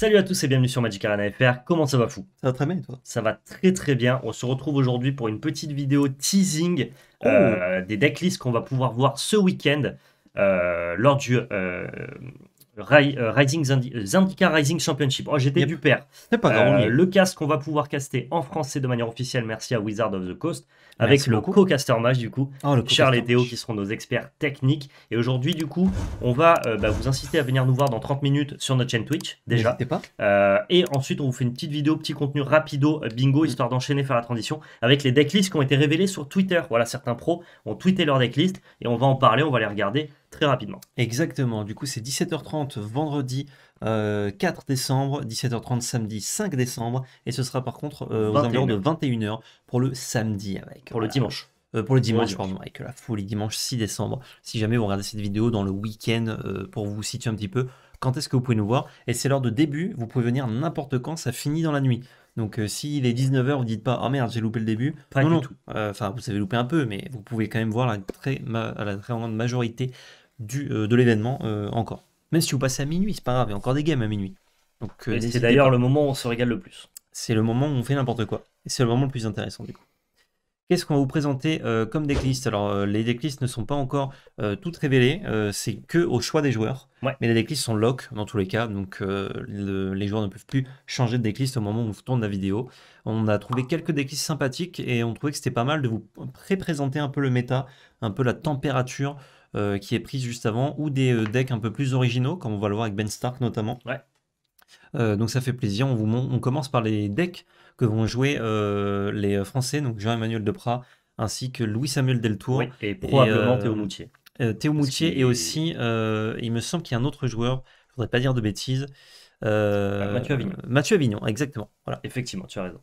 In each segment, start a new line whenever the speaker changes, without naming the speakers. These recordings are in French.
Salut à tous et bienvenue sur Magic Arena FR. Comment ça va fou Ça va très bien toi Ça va très très bien. On se retrouve aujourd'hui pour une petite vidéo teasing oh. euh, des decklists qu'on va pouvoir voir ce week-end euh, lors du euh, Rising Zandika Rising Championship. Oh, j'étais du père. C'est pas grave. le casque qu'on va pouvoir caster en français de manière officielle, merci à Wizard of the Coast avec le co-caster match du coup, ah, Charles et Théo qui seront nos experts techniques. Et aujourd'hui du coup, on va euh, bah, vous inciter à venir nous voir dans 30 minutes sur notre chaîne Twitch déjà. Pas. Euh, et ensuite, on vous fait une petite vidéo, petit contenu rapido euh, bingo, histoire mm. d'enchaîner faire la transition avec les decklists qui ont été révélées sur Twitter. Voilà, certains pros ont tweeté leurs decklists et on va en parler, on va les regarder très rapidement. Exactement. Du coup, c'est 17h30 vendredi 4 euh, décembre, 17h30 samedi 5 décembre, et ce sera par contre euh, aux environs de 21h pour le samedi avec. Pour le dimanche. Euh, pour le dimanche, pardon, avec la folie, dimanche 6 décembre. Si jamais vous regardez cette vidéo dans le week-end pour vous situer un petit peu, quand est-ce que vous pouvez nous voir Et c'est l'heure de début, vous pouvez venir n'importe quand, ça finit dans la nuit. Donc si il est 19h, vous dites pas oh merde, j'ai loupé le début. Pas non, du non. tout. Enfin, vous avez loupé un peu, mais vous pouvez quand même voir la très, grande majorité du, de l'événement encore. Même si vous passez à minuit, c'est pas grave, il y a encore des games à minuit. Donc, euh, c'est d'ailleurs le moment où on se régale le plus. C'est le moment où on fait n'importe quoi. Et c'est le moment le plus intéressant du coup. Qu'est-ce qu'on va vous présenter euh, comme decklist Alors, euh, les decklists ne sont pas encore toutes révélées, c'est que au choix des joueurs. Mais les decklists sont lock dans tous les cas, donc les joueurs ne peuvent plus changer de decklist au moment où on tourne la vidéo. On a trouvé quelques decklists sympathiques et on trouvait que c'était pas mal de vous pré-présenter un peu le méta, un peu la température, euh, qui est prise juste avant, ou des euh, decks un peu plus originaux, comme on va le voir avec Ben Stark notamment. Euh, donc ça fait plaisir. On, vous, on commence par les decks que vont jouer les Français, donc Jean-Emmanuel Deprat ainsi que Louis-Samuel Deltour. et probablement Théo Moutier. Théo Moutier et aussi, il me semble qu'il y a un autre joueur, je ne voudrais pas dire de bêtises. Mathieu Avignon. Mathieu Avignon, exactement. Voilà. Effectivement, tu as raison.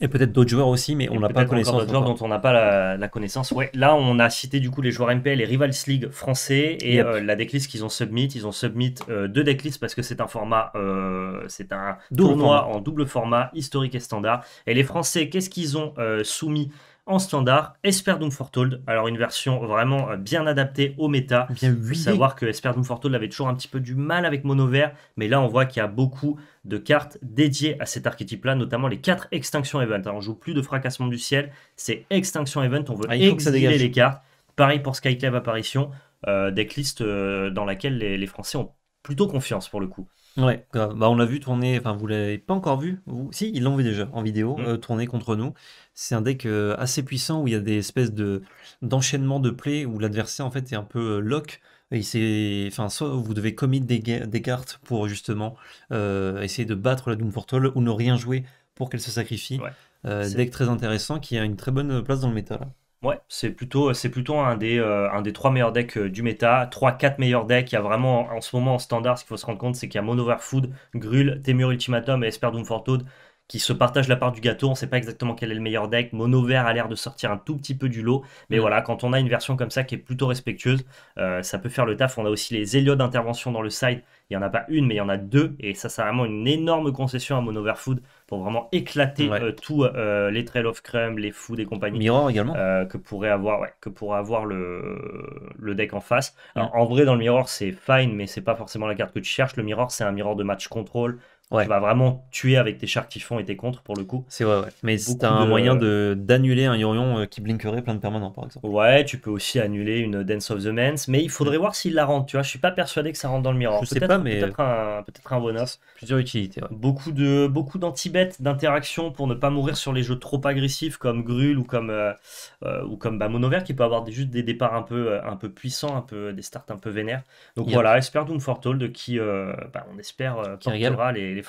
Et peut-être d'autres joueurs aussi, mais on n'a pas connaissance. dont on n'a pas la, connaissance. Ouais, là, on a cité du coup les joueurs MPL et Rivals League français et euh, la decklist qu'ils ont submit. Ils ont submit euh, deux decklists parce que c'est un format, euh, c'est un tournoi en double format historique et standard. Et les Français, qu'est-ce qu'ils ont soumis en standard, Esper Doom Alors, une version vraiment euh, bien adaptée au méta. Bien oui. savoir que Esper Doom avait toujours un petit peu du mal avec Mono Vert, mais là, on voit qu'il y a beaucoup de cartes dédiées à cet archétype-là, notamment les 4 Extinction Event. Alors, on joue plus de Fracassement du Ciel, c'est Extinction Event, on veut ah, exiler les cartes. Pareil pour Skyclave Apparition, euh, decklist euh, dans laquelle les Français ont plutôt confiance pour le coup. Ouais, Bah, on l'a vu tourner, enfin vous l'avez pas encore vu, si ils l'ont vu déjà en vidéo, mmh. euh, tourner contre nous. C'est un deck euh, assez puissant où il y a des espèces d'enchaînements de play où l'adversaire en fait est un peu euh, lock. Et c'est, enfin, vous devez commit des, cartes pour justement essayer de battre la Doom Portal ou ne rien jouer pour qu'elle se sacrifie. deck très intéressant qui a une très bonne place dans le métal. Ouais, c'est plutôt, euh, c'est plutôt un des, euh, un des trois meilleurs decks euh, du méta. 3-4 meilleurs decks. Il y a vraiment en, ce moment en standard, ce qu'il faut se rendre compte, c'est qu'il y a Monover Food, Grul, Temur Ultimatum et Esper Doom qui se partagent la part du gâteau. On ne sait pas exactement quel est le meilleur deck. Mono a l'air de sortir un tout petit peu du lot. Mais mm. voilà, quand on a une version comme ça qui est plutôt respectueuse, euh, ça peut faire le taf. On a aussi les Elliot d'intervention dans le side. Il n'y en a pas une, mais il y en a deux. Et ça, c'est vraiment une énorme concession à Mono Food pour vraiment éclater euh, tous euh, les Trail of Crumb, les Food et compagnie. Mirror également que, pourrait avoir, que avoir le, deck en face. Mm. en vrai, dans le Mirror, c'est fine, mais c'est pas forcément la carte que tu cherches. Le Mirror, c'est un Mirror de match control. Ouais. Tu vas vraiment tuer avec tes chars qui font et tes contres pour le coup. C'est vrai, ouais. Mais c'est un moyen de, d'annuler un Yorion euh, qui blinkerait plein de permanents par exemple. Ouais, tu peux aussi annuler une Dance of the Mans, mais il faudrait mm. voir s'il la rentre, tu vois. Je suis pas persuadé que ça rentre dans le miroir. Je sais pas, mais. Peut-être un, peut-être un bonus. Plusieurs utilités, Beaucoup, de, beaucoup d'anti-bêtes, d'interactions pour ne pas mourir sur les jeux trop agressifs comme Grul ou comme, euh, euh, ou comme qui peut avoir juste des départs un peu, un peu puissants, un peu, des starts un peu vénères. Donc voilà, espère Doom Fortold qui, bah, on espère, qui portera les les,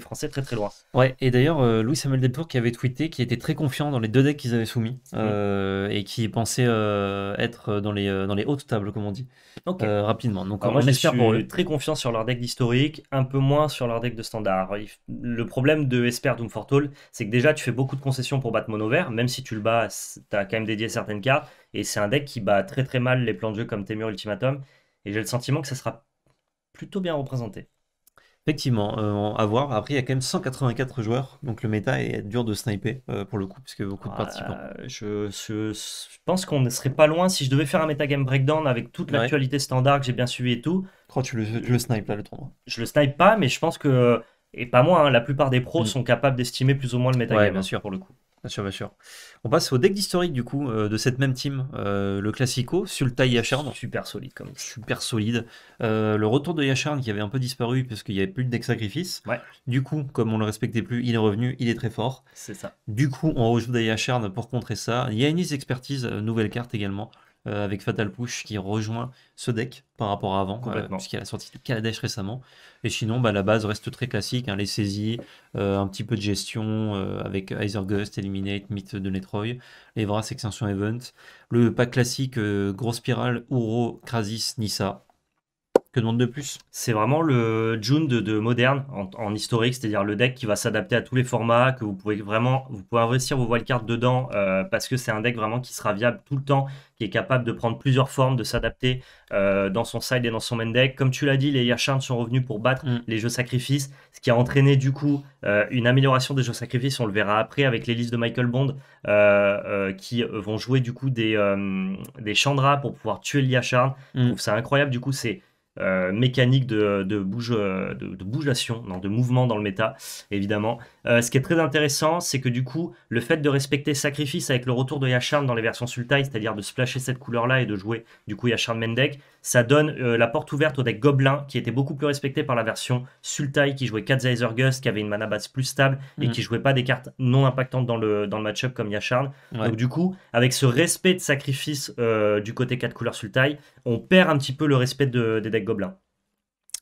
Français très, très loin. Ouais, et d'ailleurs, euh, Louis Samuel Deltour qui avait tweeté, qui était très confiant dans les deux decks qu'ils avaient soumis mm. euh, et qui pensait euh, être dans les, dans les hautes tables, comme on dit, Donc rapidement. Donc, on moi, très confiant sur leur deck d'historique, un peu moins sur leur deck de standard. Le problème de Esper Doom c'est que déjà, tu fais beaucoup de concessions pour battre Mono Vert, même si tu le bats, tu as quand même dédié certaines cartes, et c'est un deck qui bat très très mal les plans de jeu comme Temur Ultimatum, et j'ai le sentiment que ça sera plutôt bien représenté. Effectivement, euh, à voir. Après, il y a quand même 184 joueurs, donc le méta est dur de sniper euh, pour le coup, puisque beaucoup de ah, participants. je, pense qu'on ne serait pas loin. Si je devais faire un metagame breakdown avec toute l'actualité standard que j'ai bien suivi et tout. Crois tu le, je le snipe là le tournoi Je le snipe pas, mais je pense que, et pas moi, hein, la plupart des pros hmm. sont capables d'estimer plus ou moins le metagame. bien hein, sûr, pour le coup. On passe au deck d'historique du coup euh, de cette même team, euh, le Classico, Sultai Yacharn, super solide comme super solide. Euh, le retour de Yacharn qui avait un peu disparu parce qu'il n'y avait plus de deck sacrifice. Ouais. Du coup, comme on le respectait plus, il est revenu, il est très fort. C'est ça. Du coup, on rejoue des pour contrer ça. Yannis Expertise, nouvelle carte également. Euh, avec Fatal Push qui rejoint ce deck par rapport à avant, puisqu'il y a la sortie de Kaladesh récemment. Et sinon, bah, la base reste très classique, hein, les saisies, euh, un petit peu de gestion euh, avec Aether Gust, Eliminate, Myth de Netroy, Evras, Extension Event, le pack classique Gros Spirale, Uro, Krasis, Nissa, que demande de plus C'est vraiment le June de, Modern, moderne en, historique, c'est-à-dire le deck qui va s'adapter à tous les formats, que vous pouvez vraiment vous pouvez investir vos wildcards dedans euh, parce que c'est un deck vraiment qui sera viable tout le temps, qui est capable de prendre plusieurs formes, de s'adapter euh, dans son side et dans son main deck. Comme tu l'as dit, les Yasharn sont revenus pour battre mm. les jeux sacrifices, ce qui a entraîné du coup euh, une amélioration des jeux sacrifices. On le verra après avec les listes de Michael Bond qui vont jouer du coup des, des Chandra pour pouvoir tuer les Yasharn. Je mm. trouve ça incroyable. Du coup, c'est euh, mécanique de, bouge, euh, de, bougeation, non, de mouvement dans le méta, évidemment. Euh, ce qui est très intéressant, c'est que du coup, le fait de respecter Sacrifice avec le retour de Yasharn dans les versions Sultai, c'est-à-dire de splasher cette couleur-là et de jouer du coup Yasharn Mendek, ça donne euh, la porte ouverte au deck Goblin, qui était beaucoup plus respecté par la version Sultai, qui jouait 4 Gust, qui avait une mana base plus stable et qui mhm. qui jouait pas des cartes non impactantes dans le, dans le match-up comme Yasharn. Donc du coup, avec ce respect de Sacrifice euh, du côté 4 couleurs Sultai, on perd un petit peu le respect des decks Gobelins.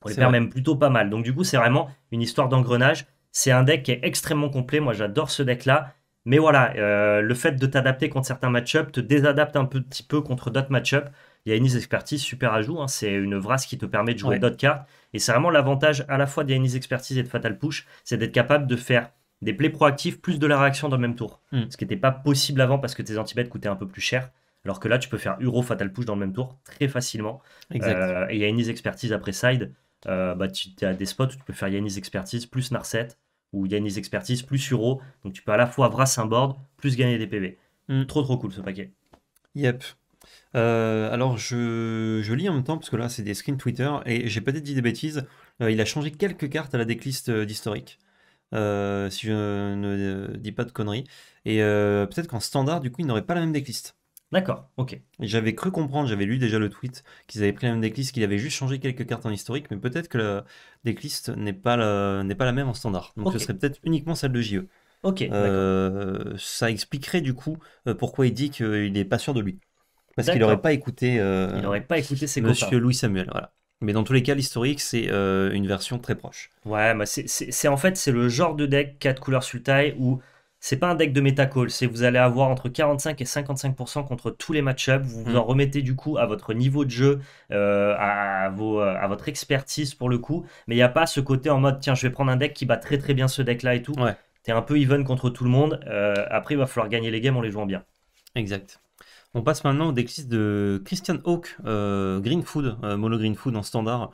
On les perd même plutôt pas mal. Donc du coup, c'est vraiment une histoire d'engrenage. C'est un deck qui est extrêmement complet. Moi, j'adore ce deck-là. Mais voilà, euh, le fait de t'adapter contre certains match-ups te désadapte un petit peu contre d'autres match-ups. Il y a une Expertise, super ajout. Hein. C'est une vrace qui te permet de jouer d'autres cartes. Et c'est vraiment l'avantage à la fois d'Yannis Expertise et de Fatal Push, c'est d'être capable de faire des plays proactifs plus de la réaction dans le même tour. Hmm. Ce qui n'était pas possible avant parce que tes anti coûtaient un peu plus cher. Alors que là, tu peux faire Euro Fatal Push dans le même tour très facilement. Exact. Euh, y et Yannis Expertise après Side. Euh, bah, tu as des spots où tu peux faire Yanis Expertise plus Narset ou Yanis Expertise plus Uro, Donc tu peux à la fois brasser un board plus gagner des PV. Mm. Trop trop cool ce paquet. Yep. Euh, alors je, je, lis en même temps parce que là c'est des screens Twitter et j'ai peut-être dit des bêtises. Euh, il a changé quelques cartes à la decklist d'historique. si je ne dis pas de conneries. Et peut-être qu'en standard, du coup, il n'aurait pas la même decklist. D'accord, ok. J'avais cru comprendre, j'avais lu déjà le tweet, qu'ils avaient pris la même decklist, qu'il avait juste changé quelques cartes en historique, mais peut-être que la decklist n'est pas, la... pas la même en standard. Donc ce serait peut-être uniquement celle de JE. Ok. Euh, ça expliquerait du coup euh, pourquoi il dit qu'il n'est pas sûr de lui. Parce qu'il n'aurait pas écouté. Euh, il n'aurait pas écouté Monsieur Louis Samuel, voilà. Mais dans tous les cas, l'historique, c'est euh, une version très proche. Ouais, bah c'est en fait c'est le genre de deck 4 couleurs taille où c'est pas un deck de meta-call, c'est vous allez avoir entre 45 et 55% contre tous les match-ups. Vous vous mm. en remettez du coup à votre niveau de jeu, euh, à, vos, euh, à votre expertise pour le coup. Mais il n'y a pas ce côté en mode tiens, je vais prendre un deck qui bat très très bien ce deck-là et tout. Ouais. T'es un peu even contre tout le monde. Euh, après, il va falloir gagner les games en les jouant bien. Exact. On passe maintenant au decklist de Christian Hawk, Green Food, Mono Green Food en standard.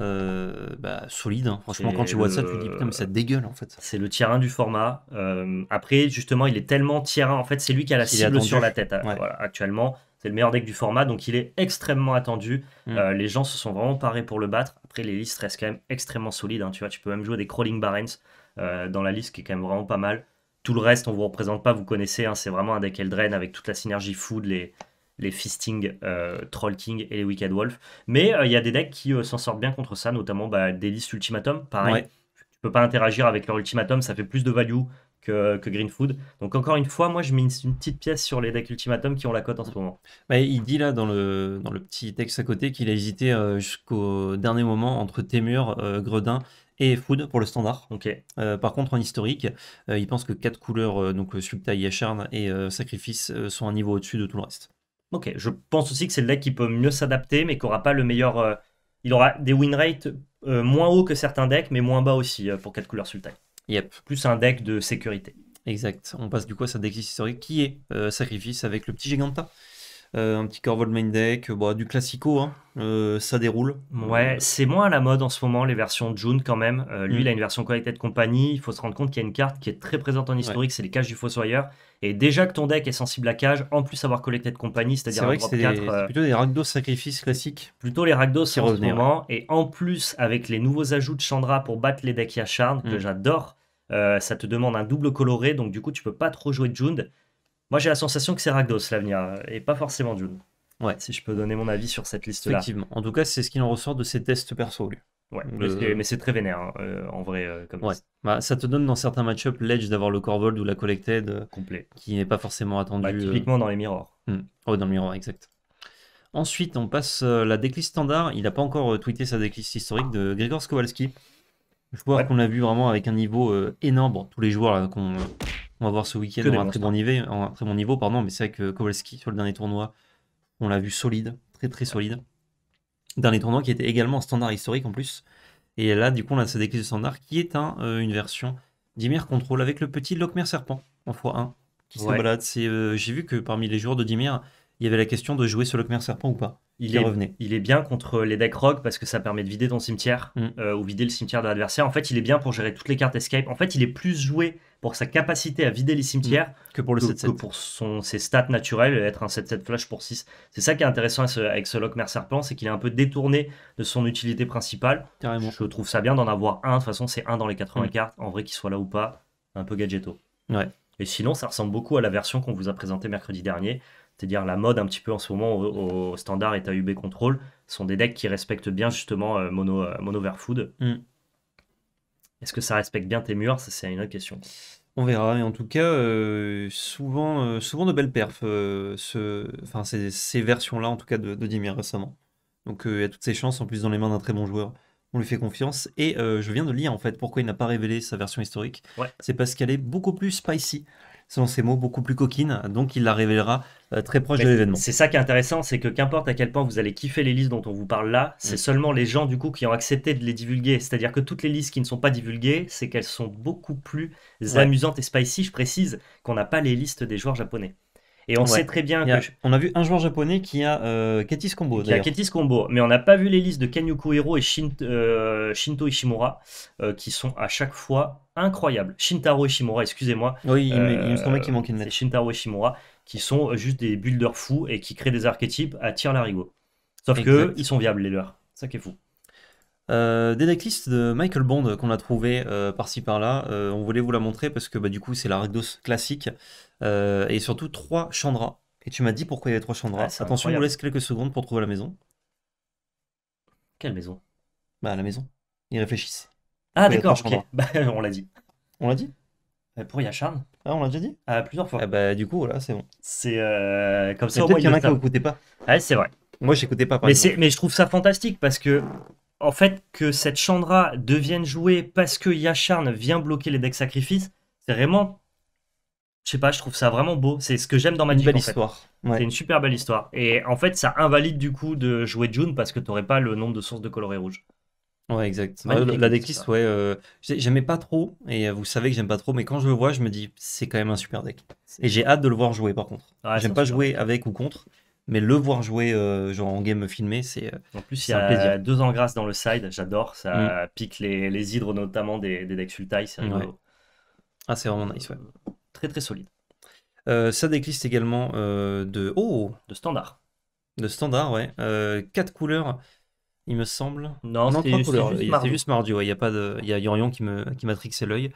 Euh, bah, solide. Hein. Franchement, quand tu vois ça, tu te dis putain, mais ça dégueule en fait. C'est le tirain du format. Euh, après, justement, il est tellement tirain. en fait, c'est lui qui a la cible sur la tête euh, actuellement. C'est le meilleur deck du format, donc il est extrêmement attendu. Mm. les gens se sont vraiment parés pour le battre. Après, les listes restent quand même extrêmement solides. Hein. tu vois, tu peux même jouer des Crawling Barrens dans la liste, qui est quand même vraiment pas mal. Tout le reste, on vous représente pas, vous connaissez. Hein. c'est vraiment un deck Eldraine avec toute la synergie Food, les, les Fisting, euh, Troll King et les Wicked Wolf. Mais euh, il y a des decks qui euh, s'en sortent bien contre ça, notamment bah, des listes Ultimatum. Pareil, tu tu peux pas interagir avec leur Ultimatum, ça fait plus de value que, Green Food. Donc encore une fois, moi je mets une, petite pièce sur les decks Ultimatum qui ont la cote en ce moment. il dit là dans le, dans le petit texte à côté qu'il a hésité jusqu'au dernier moment entre Témur, Gredin et Food pour le standard. par contre, en historique, il pense que quatre couleurs, donc subtile, Yacharn et Sacrifice, sont un niveau au-dessus de tout le reste. Ok, je pense aussi que c'est le deck qui peut mieux s'adapter, mais qui aura pas le meilleur. Euh, il aura des win rates euh, moins hauts que certains decks, mais moins bas aussi euh, pour 4 couleurs sultan. Yep. Plus un deck de sécurité. Exact. On passe du coup à sa deck historique qui est Sacrifice avec le petit Giganta. Euh, un petit Corvold main deck, euh, bah, du classico, hein. euh, ça déroule. Ouais, c'est moins à la mode en ce moment les versions June quand même. lui, mm. il a une version Collected Company. Il faut se rendre compte qu'il y a une carte qui est très présente en historique, c'est les cages du Fossoyeur. Et déjà que ton deck est sensible à cage, en plus avoir Collected de compagnie, c'est-à-dire un drop 4. plutôt des Ragdos sacrifices classiques. Plutôt les ragdos c'est en ce moment. Et en plus, avec les nouveaux ajouts de Chandra pour battre les decks Yacharn, que mm. j'adore, ça te demande un double coloré. Donc du coup, tu peux pas trop jouer de Jund. Moi, j'ai la sensation que c'est Ragdos l'avenir, et pas forcément Dune. Ouais. Si je peux donner mon avis sur cette liste-là. Effectivement. En tout cas, c'est ce qu'il en ressort de ses tests perso, lui. Ouais, euh, mais c'est très vénère, hein, euh, en vrai. Euh, comme ouais. Bah, ça te donne dans certains match-up l'edge d'avoir le Corvold ou la Collected. Complet. Qui n'est pas forcément attendu. Bah, typiquement dans les Mirrors. Hmm. Oh, dans le miroir, exact. Ensuite, on passe la decklist standard. Il n'a pas encore tweeté sa decklist historique de Grigor Skowalski. Je crois qu'on l'a vu vraiment avec un niveau énorme. tous les joueurs qu'on on va voir ce week-end, un hein. très, bon niveau, Pardon, mais c'est vrai que Kowalski, sur le dernier tournoi, on l'a vu solide, très très solide. Dernier tournoi qui était également un standard historique en plus. Et là, du coup, on a cette déclic de standard qui est un, euh, une version Dimir Control avec le petit Lokmer Serpent en x1 qui se balade. Euh, j'ai vu que parmi les joueurs de Dimir, il y avait la question de jouer ce Lokmer Serpent ou pas. Il, est, revenait. Il est bien contre les decks rock parce que ça permet de vider ton cimetière mm. euh, ou vider le cimetière de l'adversaire. En fait, il est bien pour gérer toutes les cartes escape. En fait, il est plus joué pour sa capacité à vider les mm. cimetières que pour le pour son, ses stats naturelles, être un 7-7 flash pour 6. C'est ça qui est intéressant avec ce, lock mer Serpent, c'est qu'il est un peu détourné de son utilité principale. Je trouve ça bien d'en avoir un. De toute façon, c'est un dans les 80 mm. cartes. En vrai, qu'il soit là ou pas, un peu gadgeto. Ouais. Et sinon, ça ressemble beaucoup à la version qu'on vous a présentée mercredi dernier. C'est-à-dire la mode un petit peu en ce moment au, standard et à UB Control sont des decks qui respectent bien justement euh, mono, euh, mono est-ce que ça respecte bien tes murs Ça, c'est une autre question. On verra, mais en tout cas, euh, souvent, euh, souvent de belles perfs, euh, ce, enfin, ces, versions-là, en tout cas, de, Dimir récemment. Donc, il y a toutes ses chances, en plus, dans les mains d'un très bon joueur. On lui fait confiance. Et je viens de lire, en fait, pourquoi il n'a pas révélé sa version historique. Ouais. C'est parce qu'elle est beaucoup plus spicy sont ses mots, beaucoup plus coquine. Donc il la révélera euh, très proche de l'événement. C'est ça qui est intéressant, c'est que qu'importe à quel point vous allez kiffer les listes dont on vous parle là, c'est mm. seulement les gens du coup qui ont accepté de les divulguer. C'est-à-dire que toutes les listes qui ne sont pas divulguées, c'est qu'elles sont beaucoup plus amusantes et spicy. Je précise qu'on n'a pas les listes des joueurs japonais. Et on sait très bien que. on a vu un joueur japonais qui a euh, Ketis Combo. Qui a Ketis Combo, mais on n'a pas vu les listes de Kenyuku Hiro et euh, Shinto Ishimura, euh, qui sont à chaque fois incroyables. Shintaro Ishimura, excusez-moi. Oui, il, me semblait euh, qu'il manquait une Shintaro Ishimura, qui sont juste des builders fous et qui créent des archétypes à tir larigot. Sauf qu'ils sont viables, les leurs. Ça qui est fou des euh, decklists de Michael Bond euh, qu'on a trouvé euh, par-ci par-là. on voulait vous la montrer parce que bah, du coup c'est la Rakdos classique et surtout trois Chandras. Et tu m'as dit pourquoi il y avait trois Chandras. Ah, Attention, on vous laisse quelques secondes pour trouver la maison. Quelle maison Bah la maison. Ils réfléchissent. Ah d'accord, ok. Bah, on l'a dit. On l'a dit Pour Yacharn Ah on l'a déjà dit ah, plusieurs fois. Eh bah du coup voilà c'est bon. C'est comme ça. peut qu'il y en a qui n'écoutaient pas. Ouais c'est vrai. Moi j'écoutais pas. mais, mais je trouve ça fantastique parce que en fait, que cette Chandra devienne jouée parce que Yasharn vient bloquer les decks sacrifices, c'est vraiment. Je sais pas, je trouve ça vraiment beau. C'est ce que j'aime dans ma Une belle histoire. C'est une super belle histoire. Et en fait, ça invalide du coup de jouer June parce que tu t'aurais pas le nombre de sources de coloré rouge. Ouais, exact. la decklist, ouais, euh, je j'aimais pas trop, et vous savez que j'aime pas trop, mais quand je le vois, je me dis, c'est quand même un super deck. Et j'ai hâte de le voir jouer par contre. Ouais, j'aime pas jouer avec ou contre, mais le voir jouer euh, genre en game filmé, c'est euh, En plus, il y a deux engrasses dans le side, j'adore, ça mm. pique les, hydres notamment des, des decks c'est rigolo. Ah, c'est vraiment nice, ouais. Euh, très très solide. ça décliste également de. Oh De standard. De standard, ouais. quatre couleurs, il me semble. Non, non trois C'est juste Mardu, ouais. Il y a pas de. Il y a Yorion qui me qui m'a trixé l'œil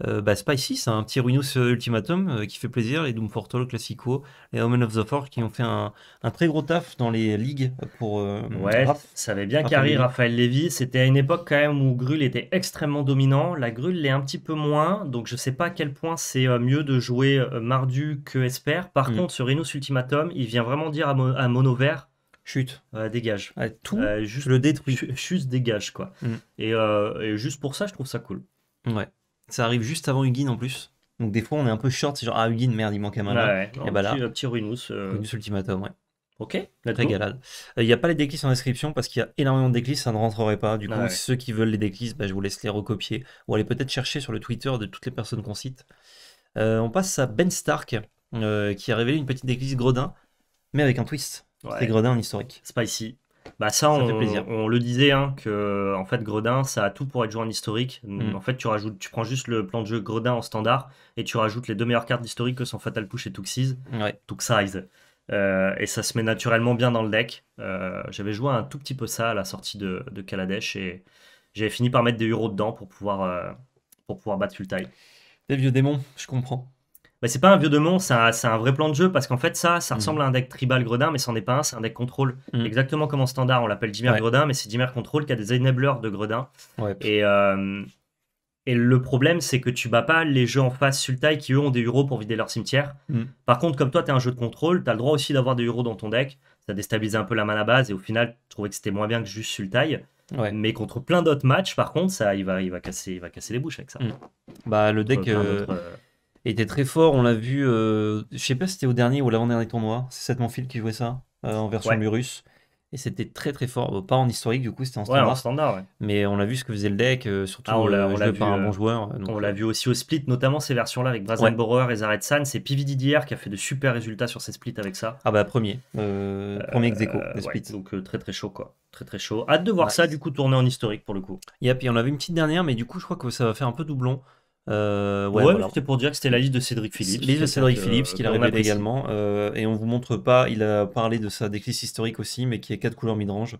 c'est euh, bah, Spicy, c'est un petit Ruinous euh, Ultimatum euh, qui fait plaisir, les Doom le Classico, les Omen of the Fork qui ont fait un, très gros taf dans les ligues pour. ouais, Raph, ça avait bien carré Raphaël Lévy. C'était à une époque quand même où Grul était extrêmement dominant. La Grul l'est un petit peu moins, donc je sais pas à quel point c'est mieux de jouer Mardu que Esper. Par mm. contre, ce Ruinous Ultimatum, il vient vraiment dire à, Monovert Chute. dégage. tout juste, le détruit. juste dégage, quoi. Mm. et, juste pour ça, je trouve ça cool. Ouais. Ça arrive juste avant Huguin en plus. Donc des fois, on est un peu short, c'est genre, ah, Huguin, merde, il manque un malin. Et bah là, un petit euh. Ruinus. Ultimatum, ouais. Ok, très galade. Il euh, n'y a pas les déclisses en description parce qu'il y a énormément de déclisses, ça ne rentrerait pas. Du coup, ceux qui veulent les déclices, bah, je vous laisse les recopier ou allez peut-être chercher sur le Twitter de toutes les personnes qu'on cite. Euh, on passe à Ben Stark qui a révélé une petite déclisse Gredin, mais avec un twist. C'est Gredin en historique. Spicy. Bah ça, on, le disait, hein, que en fait Gredin, ça a tout pour être joué en historique. Mm. En fait, tu rajoutes, tu prends juste le plan de jeu Gredin en standard et tu rajoutes les deux meilleures cartes historiques que sont Fatal Push et Tuxize. Euh, et ça se met naturellement bien dans le deck. Euh, j'avais joué un tout petit peu ça à la sortie de, de Kaladesh et j'avais fini par mettre des euros dedans pour pouvoir, euh, pour pouvoir battre Fultai. Des vieux démons, je comprends. Bah, c'est pas un vieux de mon, c'est un, vrai plan de jeu parce qu'en fait, ça, ça mm. ressemble à un deck tribal gredin, mais c'en est pas un, c'est un deck contrôle. Mm. Exactement comme en standard, on l'appelle Dimmer gredin, mais c'est Dimmer contrôle qui a des enablers de gredin. Et, euh, et le problème, c'est que tu bats pas les jeux en face Sultai qui eux ont des euros pour vider leur cimetière. Mm. Par contre, comme toi, tu un jeu de contrôle, tu as le droit aussi d'avoir des euros dans ton deck. Ça déstabilise un peu la mana base et au final, tu trouvais que c'était moins bien que juste Sultai. Ouais. Mais contre plein d'autres matchs, par contre, ça, il va, il va casser, il va casser les bouches avec ça. Bah, le deck, était très fort. On l'a vu, euh, je sais pas si c'était au dernier ou l'avant-dernier tournoi. C'est Seth fils qui jouait ça euh, en version Murus. Et c'était très très fort. pas en historique, du coup, c'était en standard. Mais on a vu ce que faisait le deck, euh, surtout ah, on l'a, par un bon joueur. On l'a vu aussi au split, notamment ces versions-là avec Brazen Borrower et Zaret San. C'est Pivi Didier qui a fait de super résultats sur ces splits avec ça. Ah bah, premier. premier ex le split. donc très très chaud quoi très très chaud. Hâte de voir ça du coup tourner en historique pour le coup. Yep, puis, on avait une petite dernière, mais du coup je crois que ça va faire un peu doublon. Euh, ouais, ouais c'était pour dire que c'était la liste de Cédric Phillips. Liste de Cédric Phillips, euh, qu'il a révélé également. Euh, et on vous montre pas, il a parlé de sa déclisse historique aussi, mais qui est 4 couleurs midrange.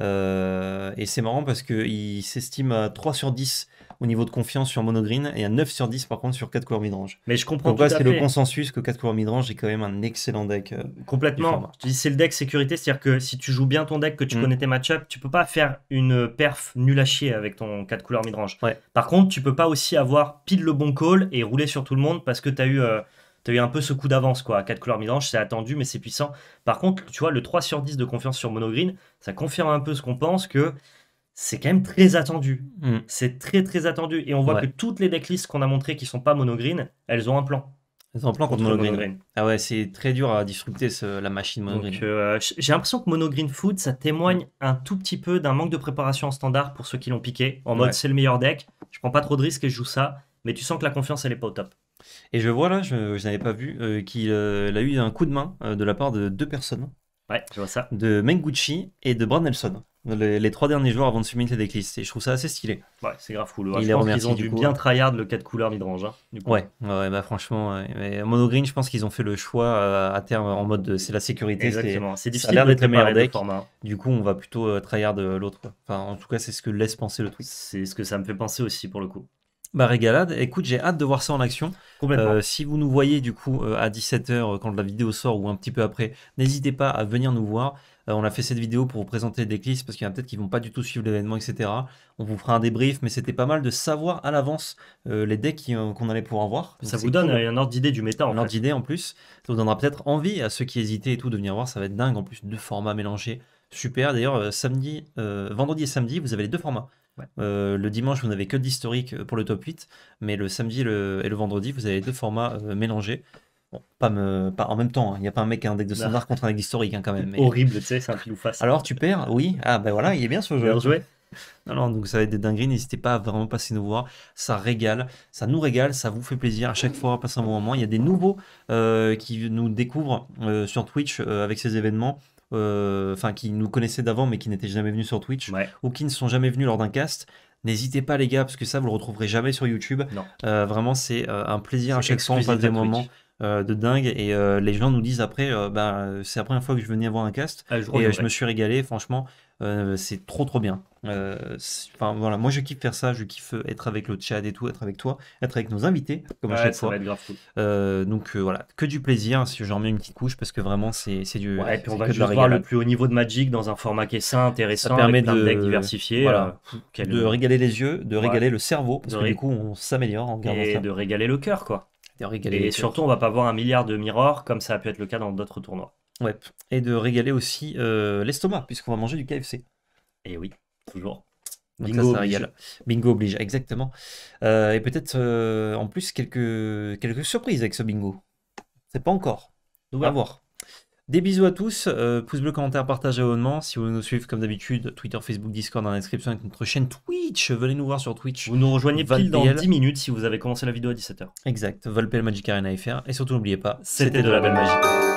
Euh, et c'est marrant parce qu'il s'estime à 3 sur 10 au niveau de confiance sur monogreen et à 9 sur 10 par contre sur 4 couleurs midrange. Mais je comprends pas c'est le consensus que 4 couleurs midrange est quand même un excellent deck. Euh, Complètement. tu dis c'est le deck sécurité, c'est-à-dire que si tu joues bien ton deck, que tu mm. connais tes match-up, tu peux pas faire une perf nulle à chier avec ton 4 couleurs midrange. Par contre, tu peux pas aussi avoir pile le bon call et rouler sur tout le monde parce que tu as eu. Euh, eu un peu ce coup d'avance, quoi. 4 couleurs midrange, c'est attendu, mais c'est puissant. Par contre, tu vois, le 3 sur 10 de confiance sur monogreen, ça confirme un peu ce qu'on pense que c'est quand même très attendu. Hmm. C'est très très attendu. Et on voit que toutes les decklists qu'on a montrées qui sont pas monogreen, elles ont un plan. Elles ont un plan contre, monogreen. Ah ouais, c'est très dur à disrupter la machine monogreen. Euh, j'ai l'impression que monogreen food, ça témoigne un tout petit peu d'un manque de préparation en standard pour ceux qui l'ont piqué. En mode c'est le meilleur deck, je prends pas trop de risques et je joue ça. Mais tu sens que la confiance, elle est pas au top. Et je vois là, je, n'avais pas vu, euh, qu'il euh, a eu un coup de main de la part de deux personnes. Ouais, je vois ça. De Menguchi et de Brad Nelson les, trois derniers jours avant de subir les listes. Et je trouve ça assez stylé. Ouais, c'est grave cool. Ils je ont dû bien tryhard le 4 couleurs midrange. Hein, du coup. Ouais, ouais, bah franchement, Monogreen, je pense qu'ils ont fait le choix euh, à terme en mode c'est la sécurité. Exactement. C'est difficile d'être le meilleur deck. Hein. Du coup, on va plutôt euh, tryhard euh, l'autre. Enfin, en tout cas, c'est ce que laisse penser le truc. C'est ce que ça me fait penser aussi pour le coup. Bah régalade, écoute j'ai hâte de voir ça en action. si vous nous voyez du coup à 17h quand la vidéo sort ou un petit peu après, n'hésitez pas à venir nous voir. Euh, on a fait cette vidéo pour vous présenter des clips parce qu'il y en a peut-être qui vont pas du tout suivre l'événement, etc. On vous fera un débrief, mais c'était pas mal de savoir à l'avance euh, les decks euh, qu'on allait pouvoir voir. ça vous donne un ordre d'idée du méta. En un ordre d'idée en plus. Ça vous donnera peut-être envie à ceux qui hésitaient et tout de venir voir. Ça va être dingue en plus, deux formats mélangés. Super. D'ailleurs, samedi, vendredi et samedi, vous avez les deux formats. le dimanche, vous n'avez que d'historique pour le top 8, mais le samedi et le, vendredi, vous avez les deux formats mélangés pas me, pas, en même temps, hein. il n'y a pas un mec un deck de standard contre un deck historique hein, quand même. Horrible, tu sais, c'est un pile ou face. Alors tu perds, oui. Ah ben voilà, il est bien ce jeu. Bien joué. Non, donc ça va être des dingueries, n'hésitez pas à vraiment passer nous voir, ça régale, ça nous régale, ça vous fait plaisir à chaque fois, passe un bon moment. Il y a des nouveaux euh, qui nous découvrent euh, sur Twitch euh, avec ces événements, enfin qui nous connaissaient d'avant mais qui n'étaient jamais venus sur Twitch ou qui ne sont jamais venus lors d'un cast. N'hésitez pas les gars, parce que ça vous le retrouverez jamais sur YouTube. Non. vraiment, c'est un plaisir à chaque fois, on passe des moments. Euh, de dingue. Et euh, les gens nous disent après, euh, bah, c'est la première fois que je venais voir un cast. Ah, et je me suis régalé, franchement, c'est trop trop bien. voilà, moi je kiffe faire ça, je kiffe être avec le chat et tout, être avec toi, être avec nos invités, comme à chaque fois. donc voilà, que du plaisir, si j'en mets une petite couche, parce que vraiment c'est du. et le plus haut niveau de Magic dans un format qui est sain, intéressant, ça permet de deck diversifié. de régaler les yeux, de régaler le cerveau, parce que du coup on s'améliore en et de régaler le cœur, quoi et surtout, on va pas voir un milliard de mirrors comme ça a pu être le cas dans d'autres tournois. Et de régaler aussi euh, l'estomac, puisqu'on va manger du KFC. Et oui, toujours. Bingo, oblige. Bingo oblige, exactement. Euh, et peut-être euh, en plus quelques, quelques surprises avec ce bingo. C'est pas encore. On va voir. Des bisous à tous, euh, pouce bleu, commentaire, partage, abonnement. Si vous nous suivez, comme d'habitude, Twitter, Facebook, Discord dans la description avec notre chaîne Twitch. Venez nous voir sur Twitch. Vous nous rejoignez pile dans 10 minutes si vous avez commencé la vidéo à 17h. Exact, Volpel Magic Arena FR. Et surtout n'oubliez pas, c'était de la belle magie.